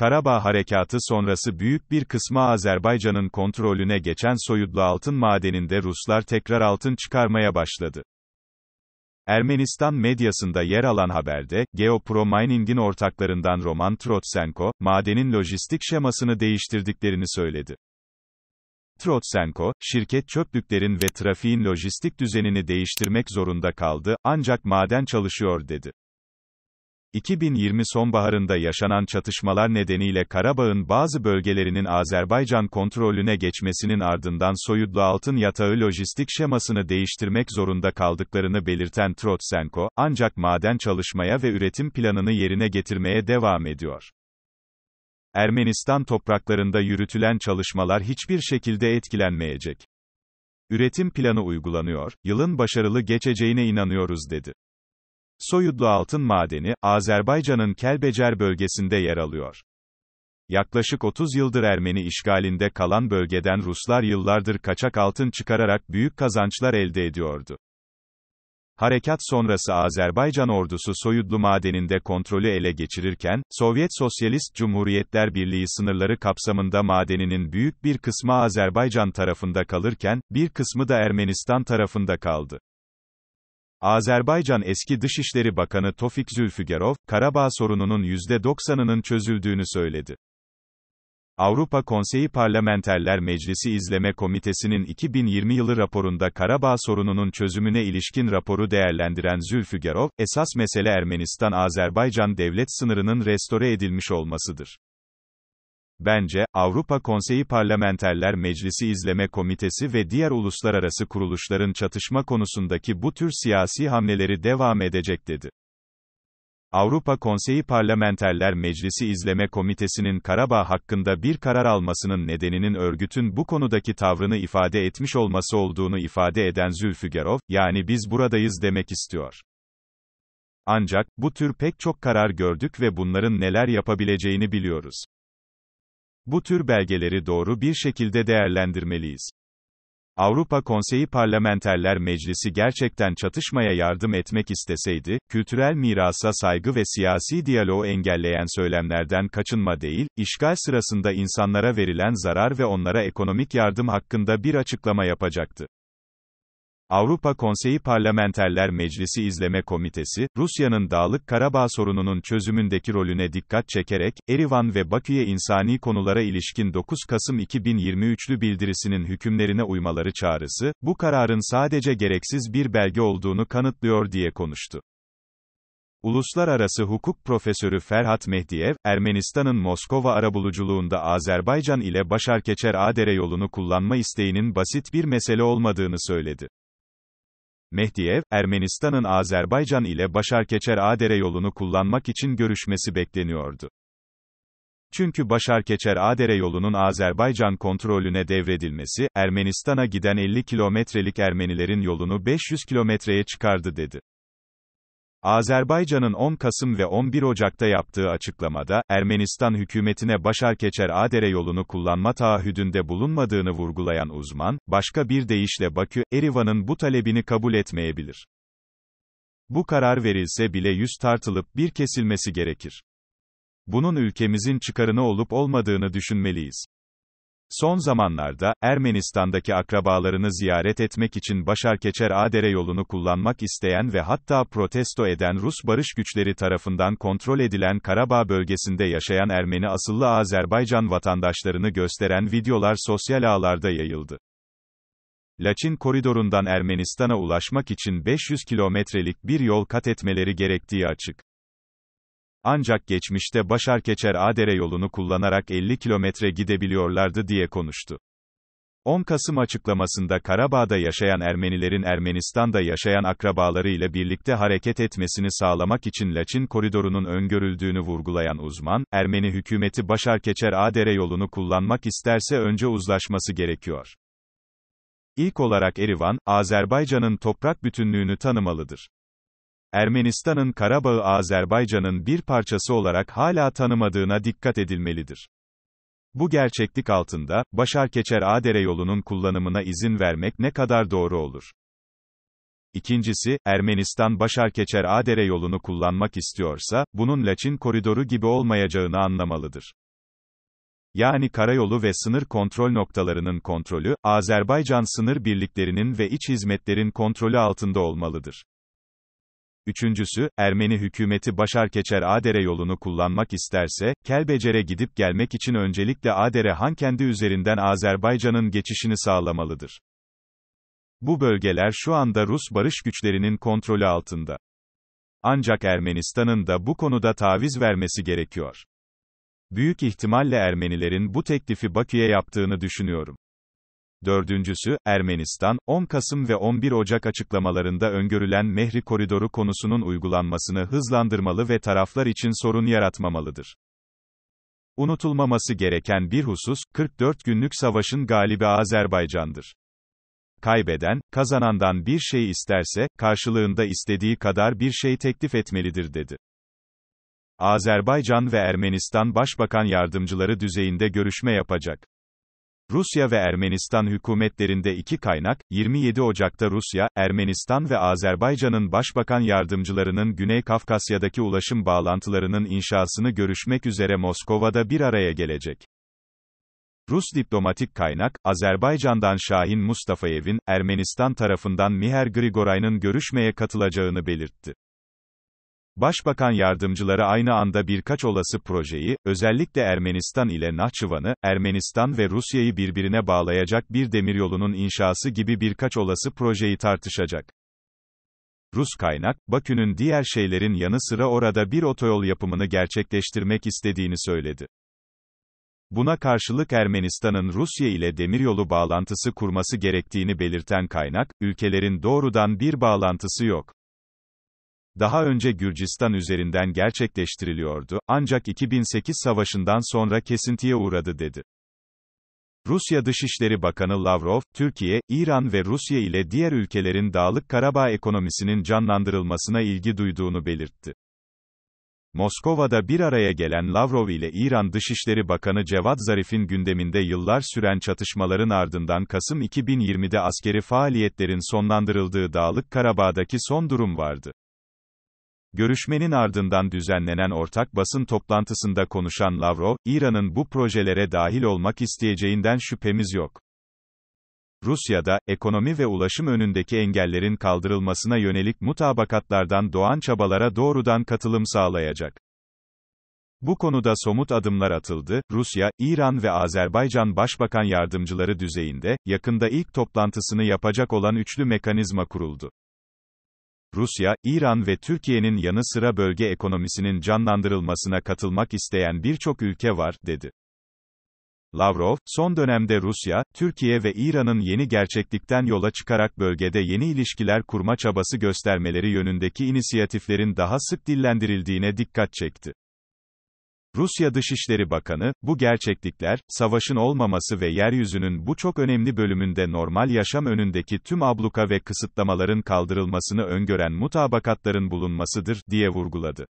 Karabağ Harekatı sonrası büyük bir kısmı Azerbaycan'ın kontrolüne geçen Soyudlu altın madeninde Ruslar tekrar altın çıkarmaya başladı. Ermenistan medyasında yer alan haberde, Geopro Mining'in ortaklarından Roman Trotsenko, madenin lojistik şemasını değiştirdiklerini söyledi. Trotsenko, şirket çöplüklerin ve trafiğin lojistik düzenini değiştirmek zorunda kaldı, ancak maden çalışıyor dedi. 2020 sonbaharında yaşanan çatışmalar nedeniyle Karabağ'ın bazı bölgelerinin Azerbaycan kontrolüne geçmesinin ardından soyudlu altın yatağı lojistik şemasını değiştirmek zorunda kaldıklarını belirten Trotsenko, ancak maden çalışmaya ve üretim planını yerine getirmeye devam ediyor. Ermenistan topraklarında yürütülen çalışmalar hiçbir şekilde etkilenmeyecek. Üretim planı uygulanıyor, yılın başarılı geçeceğine inanıyoruz dedi. Soyudlu altın madeni, Azerbaycan'ın Kelbecer bölgesinde yer alıyor. Yaklaşık 30 yıldır Ermeni işgalinde kalan bölgeden Ruslar yıllardır kaçak altın çıkararak büyük kazançlar elde ediyordu. Harekat sonrası Azerbaycan ordusu Soyudlu madeninde kontrolü ele geçirirken, Sovyet Sosyalist Cumhuriyetler Birliği sınırları kapsamında madeninin büyük bir kısmı Azerbaycan tarafında kalırken, bir kısmı da Ermenistan tarafında kaldı. Azerbaycan eski Dışişleri Bakanı Tofik Zülfügerov, Karabağ sorununun %90'ının çözüldüğünü söyledi. Avrupa Konseyi Parlamenterler Meclisi İzleme Komitesi'nin 2020 yılı raporunda Karabağ sorununun çözümüne ilişkin raporu değerlendiren Zülfügerov, esas mesele Ermenistan-Azerbaycan devlet sınırının restore edilmiş olmasıdır. Bence, Avrupa Konseyi Parlamenterler Meclisi İzleme Komitesi ve diğer uluslararası kuruluşların çatışma konusundaki bu tür siyasi hamleleri devam edecek dedi. Avrupa Konseyi Parlamenterler Meclisi İzleme Komitesi'nin Karabağ hakkında bir karar almasının nedeninin örgütün bu konudaki tavrını ifade etmiş olması olduğunu ifade eden Zülfügerov, yani biz buradayız demek istiyor. Ancak, bu tür pek çok karar gördük ve bunların neler yapabileceğini biliyoruz. Bu tür belgeleri doğru bir şekilde değerlendirmeliyiz. Avrupa Konseyi Parlamenterler Meclisi gerçekten çatışmaya yardım etmek isteseydi, kültürel mirasa saygı ve siyasi diyaloğu engelleyen söylemlerden kaçınma değil, işgal sırasında insanlara verilen zarar ve onlara ekonomik yardım hakkında bir açıklama yapacaktı. Avrupa Konseyi Parlamenterler Meclisi İzleme Komitesi, Rusya'nın Dağlık Karabağ sorununun çözümündeki rolüne dikkat çekerek, Erivan ve Bakü'ye insani konulara ilişkin 9 Kasım 2023'lü bildirisinin hükümlerine uymaları çağrısı, bu kararın sadece gereksiz bir belge olduğunu kanıtlıyor diye konuştu. Uluslararası hukuk profesörü Ferhat Mehdiyev, Ermenistan'ın Moskova arabuluculuğunda Azerbaycan ile Başarkeçer Adere yolunu kullanma isteğinin basit bir mesele olmadığını söyledi. Mehdiyev, Ermenistan'ın Azerbaycan ile Başarkeçer Adere yolunu kullanmak için görüşmesi bekleniyordu. Çünkü Başarkeçer Adere yolunun Azerbaycan kontrolüne devredilmesi, Ermenistan'a giden 50 kilometrelik Ermenilerin yolunu 500 kilometreye çıkardı dedi. Azerbaycan'ın 10 Kasım ve 11 Ocak'ta yaptığı açıklamada, Ermenistan hükümetine Başar Keçer Adere yolunu kullanma taahhüdünde bulunmadığını vurgulayan uzman, başka bir deyişle Bakü, Erivan'ın bu talebini kabul etmeyebilir. Bu karar verilse bile yüz tartılıp bir kesilmesi gerekir. Bunun ülkemizin çıkarını olup olmadığını düşünmeliyiz. Son zamanlarda, Ermenistan'daki akrabalarını ziyaret etmek için Başarkeçer Adere yolunu kullanmak isteyen ve hatta protesto eden Rus barış güçleri tarafından kontrol edilen Karabağ bölgesinde yaşayan Ermeni asıllı Azerbaycan vatandaşlarını gösteren videolar sosyal ağlarda yayıldı. Laçin koridorundan Ermenistan'a ulaşmak için 500 kilometrelik bir yol kat etmeleri gerektiği açık. Ancak geçmişte Başar Keçer Adere yolunu kullanarak 50 kilometre gidebiliyorlardı diye konuştu. 10 Kasım açıklamasında Karabağ'da yaşayan Ermenilerin Ermenistan'da yaşayan akrabaları ile birlikte hareket etmesini sağlamak için Laçin koridorunun öngörüldüğünü vurgulayan uzman, Ermeni hükümeti Başar Keçer Adere yolunu kullanmak isterse önce uzlaşması gerekiyor. İlk olarak Erivan, Azerbaycan'ın toprak bütünlüğünü tanımalıdır. Ermenistan'ın Karabağ'ı Azerbaycan'ın bir parçası olarak hala tanımadığına dikkat edilmelidir. Bu gerçeklik altında, Başar Keçer Adere yolunun kullanımına izin vermek ne kadar doğru olur? İkincisi, Ermenistan Başar Keçer Adere yolunu kullanmak istiyorsa, bunun Laçin koridoru gibi olmayacağını anlamalıdır. Yani karayolu ve sınır kontrol noktalarının kontrolü, Azerbaycan sınır birliklerinin ve iç hizmetlerin kontrolü altında olmalıdır. Üçüncüsü, Ermeni hükümeti Başarkeçer Adere yolunu kullanmak isterse, Kelbecer'e gidip gelmek için öncelikle Adere Han kendi üzerinden Azerbaycan'ın geçişini sağlamalıdır. Bu bölgeler şu anda Rus barış güçlerinin kontrolü altında. Ancak Ermenistan'ın da bu konuda taviz vermesi gerekiyor. Büyük ihtimalle Ermenilerin bu teklifi Bakü'ye yaptığını düşünüyorum. Dördüncüsü, Ermenistan, 10 Kasım ve 11 Ocak açıklamalarında öngörülen mehri koridoru konusunun uygulanmasını hızlandırmalı ve taraflar için sorun yaratmamalıdır. Unutulmaması gereken bir husus, 44 günlük savaşın galibi Azerbaycan'dır. Kaybeden, kazanandan bir şey isterse, karşılığında istediği kadar bir şey teklif etmelidir dedi. Azerbaycan ve Ermenistan Başbakan Yardımcıları düzeyinde görüşme yapacak. Rusya ve Ermenistan hükümetlerinde iki kaynak, 27 Ocak'ta Rusya, Ermenistan ve Azerbaycan'ın başbakan yardımcılarının Güney Kafkasya'daki ulaşım bağlantılarının inşasını görüşmek üzere Moskova'da bir araya gelecek. Rus diplomatik kaynak, Azerbaycan'dan Şahin Mustafayev'in, Ermenistan tarafından Miher Grigoray'ın görüşmeye katılacağını belirtti. Başbakan yardımcıları aynı anda birkaç olası projeyi, özellikle Ermenistan ile Nahçıvan'ı, Ermenistan ve Rusya'yı birbirine bağlayacak bir demiryolunun inşası gibi birkaç olası projeyi tartışacak. Rus kaynak, Bakü'nün diğer şeylerin yanı sıra orada bir otoyol yapımını gerçekleştirmek istediğini söyledi. Buna karşılık Ermenistan'ın Rusya ile demiryolu bağlantısı kurması gerektiğini belirten kaynak, ülkelerin doğrudan bir bağlantısı yok daha önce Gürcistan üzerinden gerçekleştiriliyordu, ancak 2008 savaşından sonra kesintiye uğradı dedi. Rusya Dışişleri Bakanı Lavrov, Türkiye, İran ve Rusya ile diğer ülkelerin Dağlık Karabağ ekonomisinin canlandırılmasına ilgi duyduğunu belirtti. Moskova'da bir araya gelen Lavrov ile İran Dışişleri Bakanı Cevat Zarif'in gündeminde yıllar süren çatışmaların ardından Kasım 2020'de askeri faaliyetlerin sonlandırıldığı Dağlık Karabağ'daki son durum vardı. Görüşmenin ardından düzenlenen ortak basın toplantısında konuşan Lavrov, İran'ın bu projelere dahil olmak isteyeceğinden şüphemiz yok. Rusya'da, ekonomi ve ulaşım önündeki engellerin kaldırılmasına yönelik mutabakatlardan doğan çabalara doğrudan katılım sağlayacak. Bu konuda somut adımlar atıldı. Rusya, İran ve Azerbaycan başbakan yardımcıları düzeyinde yakında ilk toplantısını yapacak olan üçlü mekanizma kuruldu. Rusya, İran ve Türkiye'nin yanı sıra bölge ekonomisinin canlandırılmasına katılmak isteyen birçok ülke var, dedi. Lavrov, son dönemde Rusya, Türkiye ve İran'ın yeni gerçeklikten yola çıkarak bölgede yeni ilişkiler kurma çabası göstermeleri yönündeki inisiyatiflerin daha sık dillendirildiğine dikkat çekti. Rusya Dışişleri Bakanı, bu gerçeklikler, savaşın olmaması ve yeryüzünün bu çok önemli bölümünde normal yaşam önündeki tüm abluka ve kısıtlamaların kaldırılmasını öngören mutabakatların bulunmasıdır, diye vurguladı.